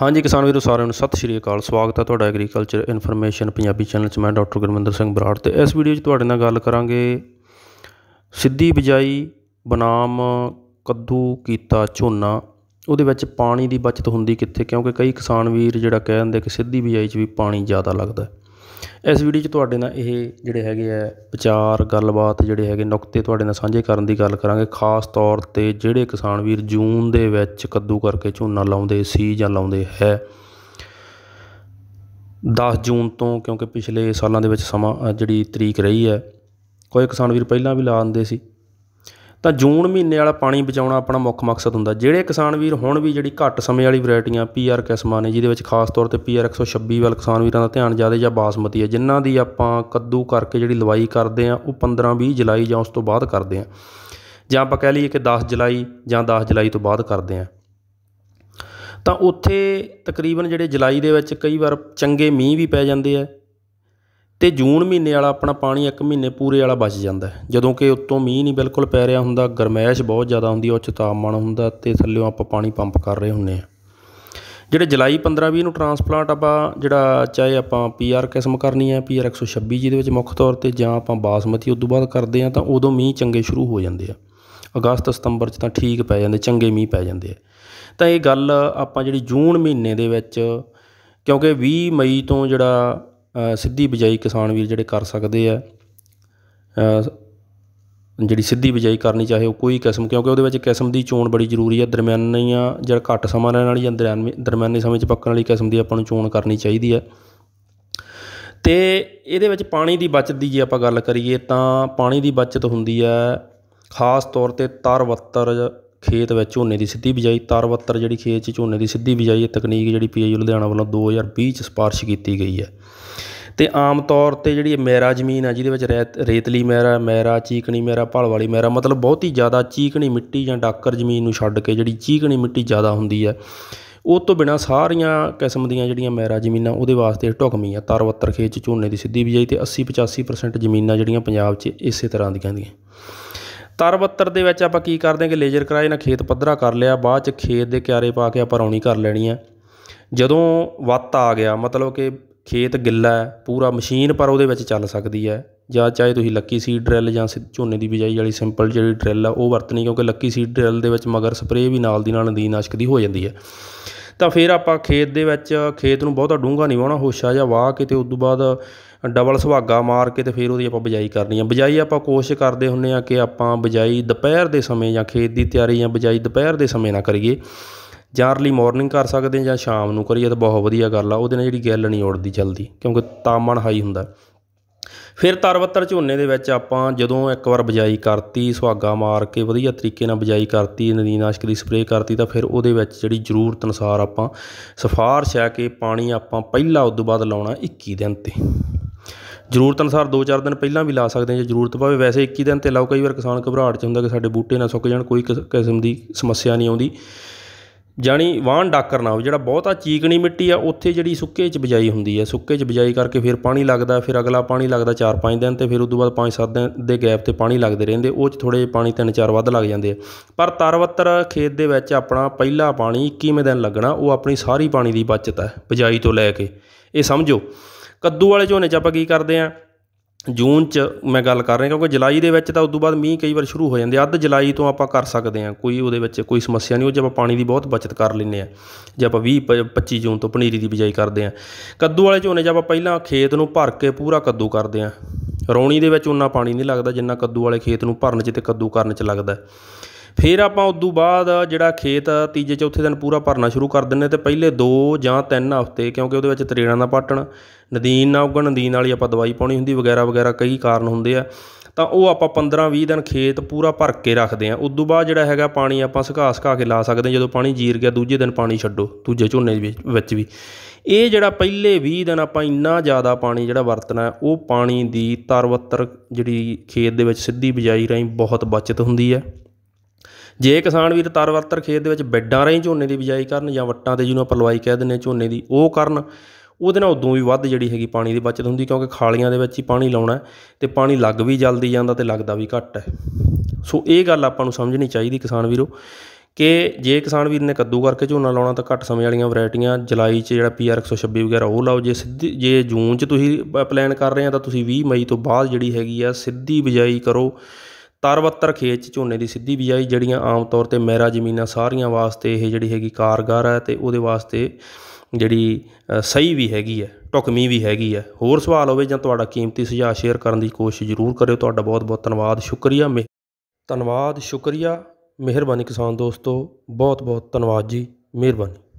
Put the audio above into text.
ਹਾਂਜੀ ਕਿਸਾਨ ਵੀਰੋ ਸਾਰਿਆਂ ਨੂੰ ਸਤਿ ਸ਼੍ਰੀ ਅਕਾਲ ਸਵਾਗਤ ਹੈ ਤੁਹਾਡਾ ਐਗਰੀਕਲਚਰ ਇਨਫੋਰਮੇਸ਼ਨ ਪੰਜਾਬੀ ਚੈਨਲ 'ਚ ਮੈਂ ਡਾਕਟਰ ਗੁਰਮਿੰਦਰ ਸਿੰਘ ਬਰਾੜ ਤੇ ਇਸ ਵੀਡੀਓ 'ਚ ਤੁਹਾਡੇ ਨਾਲ ਗੱਲ ਕਰਾਂਗੇ ਸਿੱਧੀ ਬਿਜਾਈ ਬਨਾਮ ਕੱਦੂ ਕੀਤਾ ਝੋਨਾ ਉਹਦੇ ਵਿੱਚ ਪਾਣੀ ਦੀ ਬਚਤ ਹੁੰਦੀ ਕਿੱਥੇ ਕਿਉਂਕਿ ਕਈ ਕਿਸਾਨ ਵੀਰ ਜਿਹੜਾ ਕਹਿ ਦਿੰਦੇ ਕਿ ਸਿੱਧੀ ਬਿਜਾਈ 'ਚ ਵੀ ਪਾਣੀ ਜ਼ਿਆਦਾ ਲੱਗਦਾ ਇਸ ਵੀਡੀਓ 'ਚ ਤੁਹਾਡੇ ਨਾਲ ਇਹ ਜਿਹੜੇ ਹੈਗੇ ਆ ਵਿਚਾਰ ਗੱਲਬਾਤ ਜਿਹੜੇ ਹੈਗੇ ਨੁਕਤੇ ਤੁਹਾਡੇ ਨਾਲ ਸਾਂਝੇ ਕਰਨ ਦੀ ਗੱਲ ਕਰਾਂਗੇ ਖਾਸ ਤੌਰ ਤੇ ਜਿਹੜੇ ਕਿਸਾਨ ਵੀਰ ਜੂਨ ਦੇ ਵਿੱਚ ਕੱਦੂ ਕਰਕੇ ਝੋਨਾ ਲਾਉਂਦੇ ਸੀ ਜਾਂ ਲਾਉਂਦੇ ਹੈ 10 ਜੂਨ ਤੋਂ ਕਿਉਂਕਿ ਪਿਛਲੇ ਸਾਲਾਂ ਦੇ ਵਿੱਚ ਸਮਾਂ ਜਿਹੜੀ ਤਰੀਕ ਰਹੀ ਹੈ ਕੋਈ ਕਿਸਾਨ ਵੀਰ ਪਹਿਲਾਂ ਵੀ ਲਾਉਂਦੇ ਸੀ ਤਾਂ ਜੂਨ ਮਹੀਨੇ ਵਾਲਾ ਪਾਣੀ ਬਚਾਉਣਾ ਆਪਣਾ ਮੁੱਖ ਮਕਸਦ ਹੁੰਦਾ ਜਿਹੜੇ ਕਿਸਾਨ ਵੀਰ ਹੁਣ ਵੀ ਜਿਹੜੀ ਘੱਟ ਸਮੇਂ ਵਾਲੀ ਵੈਰਾਈਟੀਆਂ ਪੀਆਰ ਕਿਸਮਾਂ ਨੇ ਜਿਹਦੇ ਵਿੱਚ ਖਾਸ ਤੌਰ ਤੇ ਪੀਆਰ 126 ਵਾਲ ਕਿਸਾਨ ਵੀਰਾਂ ਦਾ ਧਿਆਨ ਜ਼ਿਆਦਾ ਜਾਂ ਬਾਸਮਤੀ ਹੈ ਜਿਨ੍ਹਾਂ ਦੀ ਆਪਾਂ ਕੱਦੂ ਕਰਕੇ ਜਿਹੜੀ ਲਵਾਈ ਕਰਦੇ ਆ ਉਹ 15 20 ਜੁਲਾਈ ਜਾਂ ਉਸ ਤੋਂ ਬਾਅਦ ਕਰਦੇ ਆ ਜਾਂ ਆਪਾਂ ਕਹਿ ਲਈਏ ਕਿ 10 ਜੁਲਾਈ ਜਾਂ 10 ਜੁਲਾਈ ਤੋਂ ਬਾਅਦ ਕਰਦੇ ਆ ਤਾਂ ਉੱਥੇ ਤਕਰੀਬਨ ਜਿਹੜੇ ਜੁਲਾਈ ਦੇ ਵਿੱਚ ਕਈ ਵਾਰ ਚੰਗੇ ਮੀਂਹ ਵੀ ਪੈ ਜਾਂਦੇ ਆ ਤੇ ਜੂਨ ਮਹੀਨੇ ਵਾਲਾ ਆਪਣਾ ਪਾਣੀ ਇੱਕ ਮਹੀਨੇ ਪੂਰੇ ਵਾਲਾ ਬਚ ਜਾਂਦਾ ਜਦੋਂ ਕਿ ਉੱਤੋਂ ਮੀਂਹ ਨਹੀਂ ਬਿਲਕੁਲ ਪੈ ਰਿਹਾ ਹੁੰਦਾ ਗਰਮੈਸ਼ ਬਹੁਤ ਜ਼ਿਆਦਾ ਹੁੰਦੀ ਉੱਚ ਤਾਪਮਾਨ ਹੁੰਦਾ ਤੇ ਥੱਲਿਓਂ ਆਪਾਂ ਪਾਣੀ ਪੰਪ ਕਰ ਰਹੇ ਹੁੰਨੇ ਆ ਜਿਹੜੇ ਜੁਲਾਈ 15 20 ਨੂੰ ਟਰਾਂਸਪਲਾਂਟ ਆਪਾਂ ਜਿਹੜਾ ਚਾਹੇ ਆਪਾਂ ਪੀਆਰ ਕਿਸਮ ਕਰਨੀ ਹੈ ਪੀਆਰ 126 ਜਿਹਦੇ ਵਿੱਚ ਮੁੱਖ ਤੌਰ ਤੇ ਜਾਂ ਆਪਾਂ ਬਾਸਮਤੀ ਉਦੋਂ ਬਾਅਦ ਕਰਦੇ ਆ ਤਾਂ ਉਦੋਂ ਮੀਂਹ ਚੰਗੇ ਸ਼ੁਰੂ ਹੋ ਜਾਂਦੇ ਆ ਅਗਸਤ ਸਤੰਬਰ 'ਚ ਤਾਂ ਠੀਕ ਪੈ ਜਾਂਦੇ ਚੰਗੇ ਮੀਂਹ ਪੈ ਜਾਂਦੇ ਆ ਤਾਂ ਇਹ ਗੱਲ ਆਪਾਂ ਜਿਹੜੀ ਜੂਨ ਮਹੀਨੇ ਦੇ ਵਿੱਚ ਕਿਉਂਕਿ 20 ਮਈ ਤੋਂ ਜਿਹੜਾ ਸਿੱਧੀ ਬਿਜਾਈ ਕਿਸਾਨ ਵੀਰ ਜਿਹੜੇ ਕਰ ਸਕਦੇ ਆ ਜਿਹੜੀ ਸਿੱਧੀ ਬਿਜਾਈ ਕਰਨੀ ਚਾਹੇ ਉਹ ਕੋਈ ਕਿਸਮ ਕਿਉਂਕਿ ਉਹਦੇ ਵਿੱਚ ਕਿਸਮ ਦੀ ਚੋਣ ਬੜੀ ਜ਼ਰੂਰੀ ਹੈ ਦਰਮਿਆਨੀਆਂ ਜਿਹੜਾ ਘੱਟ ਸਮਾਂ ਰਹਿਣ ਵਾਲੀ ਜਾਂ ਦਰਮਿਆਨੇ ਸਮੇਂ 'ਚ ਪੱਕਣ ਵਾਲੀ ਕਿਸਮ ਦੀ ਆਪਾਂ ਨੂੰ ਚੋਣ ਕਰਨੀ ਚਾਹੀਦੀ ਹੈ ਤੇ ਇਹਦੇ ਵਿੱਚ ਪਾਣੀ ਦੀ ਬਚਤ ਦੀ ਜੇ ਆਪਾਂ ਗੱਲ ਕਰੀਏ ਤਾਂ ਪਾਣੀ ਦੀ ਬਚਤ ਹੁੰਦੀ ਹੈ ਖਾਸ ਤੌਰ ਤੇ ਤਰ ਬੱਤਰ ਖੇਤ ਵਿੱਚ ਝੋਨੇ ਦੀ ਸਿੱਧੀ ਬਿਜਾਈ ਤਰਵੱਤਰ ਜਿਹੜੀ ਖੇਤ 'ਚ ਝੋਨੇ ਦੀ ਸਿੱਧੀ ਬਿਜਾਈ ਇਹ ਤਕਨੀਕ ਜਿਹੜੀ ਪੀਏਯੂ ਲੁਧਿਆਣਾ ਵੱਲੋਂ 2020 'ਚ ਸਿਫਾਰਿਸ਼ ਕੀਤੀ ਗਈ ਹੈ ਤੇ ਆਮ ਤੌਰ ਤੇ ਜਿਹੜੀ ਮੈਰਾ ਜ਼ਮੀਨ ਆ ਜਿਹਦੇ ਵਿੱਚ ਰੇਤਲੀ ਮੈਰਾ ਮੈਰਾ ਚੀਕਣੀ ਮੈਰਾ ਭਲ ਵਾਲੀ ਮੈਰਾ ਮਤਲਬ ਬਹੁਤ ਹੀ ਜ਼ਿਆਦਾ ਚੀਕਣੀ ਮਿੱਟੀ ਜਾਂ ਡਾਕਰ ਜ਼ਮੀਨ ਨੂੰ ਛੱਡ ਕੇ ਜਿਹੜੀ ਚੀਕਣੀ ਮਿੱਟੀ ਜ਼ਿਆਦਾ ਹੁੰਦੀ ਹੈ ਉਹ ਤੋਂ ਬਿਨਾ ਸਾਰੀਆਂ ਕਿਸਮ ਦੀਆਂ ਜਿਹੜੀਆਂ ਮੈਰਾ ਜ਼ਮੀਨਾਂ ਉਹਦੇ ਵਾਸਤੇ ਢੁਕਮੀ ਆ ਤਰਵੱਤਰ ਖੇਤ ਚ ਝੋਨੇ ਦੀ ਸਿੱਧੀ ਬਿਜਾਈ ਤੇ 80 85% ਜ਼ਮੀਨਾਂ ਜਿਹੜੀਆਂ ਪੰਜਾਬ 'ਚ ਇਸੇ ਤਰ੍ਹਾਂ ਦੀਆਂ ਦੀਆਂ ਤਰਬੱਤਰ ਦੇ ਵਿੱਚ ਆਪਾਂ ਕੀ ਕਰਦੇ ਹਾਂ ਕਿ ਲੇਜ਼ਰ ਕਰਾਏ ਨਾਲ ਖੇਤ ਪੱਧਰਾ ਕਰ ਲਿਆ ਬਾਅਦ ਚ ਖੇਤ ਦੇ ਕਿਆਰੇ ਪਾ ਕੇ ਆਪਾਂ ਰੌਣੀ ਕਰ ਲੈਣੀ ਆ ਜਦੋਂ ਵੱਤ ਆ ਗਿਆ ਮਤਲਬ ਕਿ ਖੇਤ ਗਿੱਲਾ ਹੈ ਪੂਰਾ ਮਸ਼ੀਨ ਪਰ ਉਹਦੇ ਵਿੱਚ ਚੱਲ ਸਕਦੀ ਹੈ ਜਾਂ ਚਾਹੇ ਤੁਸੀਂ ਲੱਕੀ ਸੀਡ ਡਰਿੱਲ ਜਾਂ ਝੋਨੇ ਦੀ ਬਿਜਾਈ ਵਾਲੀ ਸਿੰਪਲ ਜਿਹੜੀ ਡਰਿੱਲ ਆ ਉਹ ਵਰਤਣੀ ਕਿਉਂਕਿ ਲੱਕੀ ਸੀਡ ਡਰਿੱਲ ਦੇ ਵਿੱਚ ਮਗਰ ਸਪਰੇਅ ਵੀ ਨਾਲ ਦੀ ਨਾਲ ਨਦੀਨਾਸ਼ਕ ਦੀ ਹੋ ਜਾਂਦੀ ਹੈ ਤਾਂ ਫਿਰ ਆਪਾਂ ਖੇਤ ਦੇ ਵਿੱਚ ਖੇਤ ਨੂੰ ਬਹੁਤਾ ਡੂੰਘਾ ਨਹੀਂ ਵਾਹਣਾ ਹੋਸ਼ਾ ਜਾਂ ਵਾਹ ਕੇ ਤੇ ਉਸ ਤੋਂ ਬਾਅਦ ਡਬਲ ਸੁਹਾਗਾ ਮਾਰ ਕੇ ਤੇ ਫਿਰ ਉਹਦੀ ਆਪਾਂ ਬਜਾਈ ਕਰਨੀ ਆ ਬਜਾਈ ਆਪਾਂ ਕੋਸ਼ਿਸ਼ ਕਰਦੇ ਹੁੰਨੇ ਆ ਕਿ ਆਪਾਂ ਬਜਾਈ ਦੁਪਹਿਰ ਦੇ ਸਮੇਂ ਜਾਂ ਖੇਤ ਦੀ ਤਿਆਰੀ ਜਾਂ ਬਜਾਈ ਦੁਪਹਿਰ ਦੇ ਸਮੇਂ ਨਾ ਕਰੀਏ ਜਾਂ ਅਰਲੀ ਮਾਰਨਿੰਗ ਕਰ ਸਕਦੇ ਜਾਂ ਸ਼ਾਮ ਨੂੰ ਕਰੀਏ ਤਾਂ ਬਹੁਤ ਵਧੀਆ ਗੱਲ ਆ ਉਹਦੇ ਨਾਲ ਜਿਹੜੀ ਗੱਲ ਨਹੀਂ ਉੜਦੀ ਜਲਦੀ ਕਿਉਂਕਿ ਤਾਪਮਾਨ ਹਾਈ ਹੁੰਦਾ ਫਿਰ ਤਰਵੱਤਰ ਝੋਨੇ ਦੇ ਵਿੱਚ ਆਪਾਂ ਜਦੋਂ ਇੱਕ ਵਾਰ ਬਜਾਈ ਕਰਤੀ ਸੁਹਾਗਾ ਮਾਰ ਕੇ ਵਧੀਆ ਤਰੀਕੇ ਨਾਲ ਬਜਾਈ ਕਰਤੀ ਨਦੀਨਾਸ਼ਕ ਦੀ ਸਪਰੇਅ ਕਰਤੀ ਤਾਂ ਫਿਰ ਉਹਦੇ ਵਿੱਚ ਜਿਹੜੀ ਜ਼ਰੂਰਤ ਅਨੁਸਾਰ ਆਪਾਂ ਸਫਾਰਸ਼ ਆ ਕੇ ਪਾਣੀ ਆਪਾਂ ਪਹਿਲਾਂ ਉਸ ਤੋਂ ਬਾਅਦ ਲਾਉਣਾ 21 ਦਿਨ ਤੇ ਜ਼ਰੂਰਤ ਅਨੁਸਾਰ 2-4 ਦਿਨ ਪਹਿਲਾਂ ਵੀ ਲਾ ਸਕਦੇ ਜੇ ਜ਼ਰੂਰਤ ਪਵੇ ਵੈਸੇ 21 ਦਿਨ ਤੇ ਲਾਓ ਕਈ ਵਾਰ ਕਿਸਾਨ ਘਬਰਾਹਟ ਚ ਹੁੰਦਾ ਕਿ ਸਾਡੇ ਬੂਟੇ ਨਾ ਸੁੱਕ ਜਾਣ ਕੋਈ ਕਿਸਮ ਦੀ ਸਮੱਸਿਆ ਨਹੀਂ ਆਉਂਦੀ ਜਾਨੀ ਵਾਹਣ ਡਾਕਰ ਨਾ ਹੋਵੇ ਜਿਹੜਾ ਬਹੁਤਾ ਚੀਕਣੀ ਮਿੱਟੀ ਆ ਉੱਥੇ ਜਿਹੜੀ ਸੁੱਕੇ 'ਚ ਬਿਜਾਈ ਹੁੰਦੀ ਆ ਸੁੱਕੇ 'ਚ ਬਿਜਾਈ ਕਰਕੇ ਫਿਰ ਪਾਣੀ ਲੱਗਦਾ ਫਿਰ ਅਗਲਾ ਪਾਣੀ ਲੱਗਦਾ 4-5 ਦਿਨ ਤੇ ਫਿਰ ਉਦੋਂ ਬਾਅਦ 5-7 ਦਿਨ ਦੇ ਗੈਪ ਤੇ ਪਾਣੀ ਲੱਗਦੇ ਰਹਿੰਦੇ ਉਹ 'ਚ ਥੋੜੇ ਪਾਣੀ 3-4 ਵੱਧ ਲੱਗ ਜਾਂਦੇ ਆ ਪਰ ਤਰਵੱਤਰ ਖੇਤ ਦੇ ਵਿੱਚ ਆਪਣਾ ਪਹਿਲਾ ਪਾਣੀ 21ਵੇਂ ਦਿਨ ਲੱਗਣਾ ਉਹ ਆਪਣੀ ਸਾਰੀ ਪਾਣੀ ਦੀ ਬਚਤ ਹੈ ਬਿਜਾਈ ਤੋਂ ਲੈ ਕੇ ਇਹ ਸਮਝੋ ਕੱਦੂ ਵਾਲੇ ਝੋਨੇ 'ਚ ਆਪਾਂ ਕੀ ਕਰਦੇ ਆਂ ਜੂਨ 'ਚ ਮੈਂ ਗੱਲ ਕਰ ਰਿਹਾ ਕਿਉਂਕਿ ਜੁਲਾਈ ਦੇ ਵਿੱਚ ਤਾਂ ਉਦੋਂ ਬਾਅਦ ਮੀਂਹ ਕਈ ਵਾਰ ਸ਼ੁਰੂ ਹੋ ਜਾਂਦੇ ਅੱਧ ਜੁਲਾਈ ਤੋਂ ਆਪਾਂ ਕਰ ਸਕਦੇ ਹਾਂ ਕੋਈ ਉਹਦੇ ਵਿੱਚ ਕੋਈ ਸਮੱਸਿਆ ਨਹੀਂ ਉਹ ਜੇ ਆਪਾਂ ਪਾਣੀ ਦੀ ਬਹੁਤ ਬਚਤ ਕਰ ਲੈਂਦੇ ਆ ਜੇ ਆਪਾਂ 20 25 ਜੂਨ ਤੋਂ ਪਨੀਰੀ ਦੀ ਬਿਜਾਈ ਕਰਦੇ ਆ ਕੱਦੂ ਵਾਲੇ ਝੋਨੇ ਜੇ ਆਪਾਂ ਪਹਿਲਾਂ ਖੇਤ ਨੂੰ ਭਰ ਕੇ ਪੂਰਾ ਕੱਦੂ ਕਰਦੇ ਆ ਰੌਣੀ ਦੇ ਵਿੱਚ ਉਨਾ ਪਾਣੀ ਨਹੀਂ ਲੱਗਦਾ ਜਿੰਨਾ ਕੱਦੂ ਵਾਲੇ ਖੇਤ ਨੂੰ ਭਰਨ 'ਚ ਤੇ ਕੱਦੂ ਕਰਨ 'ਚ ਲੱਗਦਾ ਫਿਰ ਆਪਾਂ ਉਦੋਂ ਬਾਅਦ ਜਿਹੜਾ ਖੇਤ ਤੀਜੇ ਚੌਥੇ ਦਿਨ ਪੂਰਾ ਭਰਨਾ ਸ਼ੁਰੂ ਕਰ ਦਿੰਨੇ ਤੇ ਪਹਿਲੇ 2 ਜਾਂ 3 ਹਫ਼ਤੇ ਕਿਉਂਕਿ ਉਹਦੇ ਵਿੱਚ ਤਰੇੜਾਂ ਦਾ ਪਾਟਣ ਨਦੀਨ ਨਾ ਉਗਣ ਨਦੀਨ ਵਾਲੀ ਆਪਾਂ ਦਵਾਈ ਪਾਉਣੀ ਹੁੰਦੀ ਵਗੈਰਾ ਵਗੈਰਾ ਕਈ ਕਾਰਨ ਹੁੰਦੇ ਆ ਤਾਂ ਉਹ ਆਪਾਂ 15-20 ਦਿਨ ਖੇਤ ਪੂਰਾ ਭਰ ਕੇ ਰੱਖਦੇ ਆ ਉਦੋਂ ਬਾਅਦ ਜਿਹੜਾ ਹੈਗਾ ਪਾਣੀ ਆਪਾਂ ਸੁਕਾ ਸੁਕਾ ਕੇ ਲਾ ਸਕਦੇ ਜਦੋਂ ਪਾਣੀ ਜੀਰ ਗਿਆ ਦੂਜੇ ਦਿਨ ਪਾਣੀ ਛੱਡੋ ਦੂਜੇ ਝੋਨੇ ਵਿੱਚ ਵੀ ਇਹ ਜਿਹੜਾ ਪਹਿਲੇ 20 ਦਿਨ ਆਪਾਂ ਇੰਨਾ ਜ਼ਿਆਦਾ ਪਾਣੀ ਜਿਹੜਾ ਵਰਤਣਾ ਉਹ ਪਾਣੀ ਦੀ ਤਰਵੱਤਰ ਜਿਹੜੀ ਖੇਤ ਦੇ ਵਿੱਚ ਸਿੱਧੀ ਬਿਜਾਈ ਰਾਹੀਂ ਬਹੁਤ ਬਚਤ ਹੁੰਦੀ ਹੈ ਜੇ ਕਿਸਾਨ ਵੀਰ ਤਰ ਖੇਤ ਦੇ ਵਿੱਚ ਬੈੱਡਾਂ ਰਾਹੀਂ ਝੋਨੇ ਦੀ ਬਿਜਾਈ ਕਰਨ ਜਾਂ ਵੱਟਾਂ ਤੇ ਜਿਹਨੂੰ ਆਪਾਂ ਲਵਾਈ ਕਹਿ ਦਿੰਦੇ ਝੋਨੇ ਦੀ ਉਹ ਕਰਨ ਉਹਦੇ ਨਾਲ ਉਦੋਂ ਵੀ ਵੱਧ ਜਿਹੜੀ ਹੈਗੀ ਪਾਣੀ ਦੀ ਬਚਤ ਹੁੰਦੀ ਕਿਉਂਕਿ ਖਾਲੀਆਂ ਦੇ ਵਿੱਚ ਹੀ ਪਾਣੀ ਲਾਉਣਾ ਤੇ ਪਾਣੀ ਲੱਗ ਵੀ ਜਲਦੀ ਜਾਂਦਾ ਤੇ ਲੱਗਦਾ ਵੀ ਘੱਟ ਹੈ ਸੋ ਇਹ ਗੱਲ ਆਪਾਂ ਨੂੰ ਸਮਝਣੀ ਚਾਹੀਦੀ ਕਿਸਾਨ ਵੀਰੋ ਕਿ ਜੇ ਕਿਸਾਨ ਵੀਰ ਨੇ ਕੱਦੂ ਕਰਕੇ ਝੋਨਾ ਲਾਉਣਾ ਤਾਂ ਘੱਟ ਸਮੇਂ ਵਾਲੀਆਂ ਵੈਰਾਈਟੀਆਂ ਜੁਲਾਈ 'ਚ ਜਿਹੜਾ ਪੀਆਰ 126 ਵਗੈਰਾ ਉਹ ਲਾਓ ਜੇ ਸਿੱਧੀ ਜੇ ਜੂਨ 'ਚ ਤੁਸੀਂ ਪਲਾਨ ਕਰ ਰਹੇ ਆ ਤਾਂ ਤੁਸੀਂ 20 ਮਈ ਤੋਂ ਬਾਅਦ ਜਿਹੜੀ ਹੈਗੀ ਆ ਸਿੱਧੀ ਬਿਜਾਈ ਕਰੋ ਤਰਵੱਤਰ ਖੇਤ ਝੋਨੇ ਦੀ ਸਿੱਧੀ ਬਿਜਾਈ ਜਿਹੜੀਆਂ ਆਮ ਤੌਰ ਤੇ ਮੈਰਾ ਜ਼ਮੀਨਾਂ ਸਾਰੀਆਂ ਵਾਸਤੇ ਇਹ ਜਿਹੜੀ ਹੈਗੀ ਕਾਰਗਰ ਹੈ ਤੇ ਉਹਦੇ ਵਾਸਤੇ ਜਿਹੜੀ ਸਹੀ ਵੀ ਹੈਗੀ ਹੈ ਟੁਕਮੀ ਵੀ ਹੈਗੀ ਹੈ ਹੋਰ ਸਵਾਲ ਹੋਵੇ ਜਾਂ ਤੁਹਾਡਾ ਕੀਮਤੀ ਸੁਝਾਅ ਸ਼ੇਅਰ ਕਰਨ ਦੀ ਕੋਸ਼ਿਸ਼ ਜ਼ਰੂਰ ਕਰਿਓ ਤੁਹਾਡਾ ਬਹੁਤ ਬਹੁਤ ਧੰਨਵਾਦ ਸ਼ੁਕਰੀਆ ਧੰਨਵਾਦ ਸ਼ੁਕਰੀਆ ਮਿਹਰਬਾਨੀ ਕਿਸਾਨ ਦੋਸਤੋ ਬਹੁਤ ਬਹੁਤ ਧੰਨਵਾਦ ਜੀ ਮਿਹਰਬਾਨੀ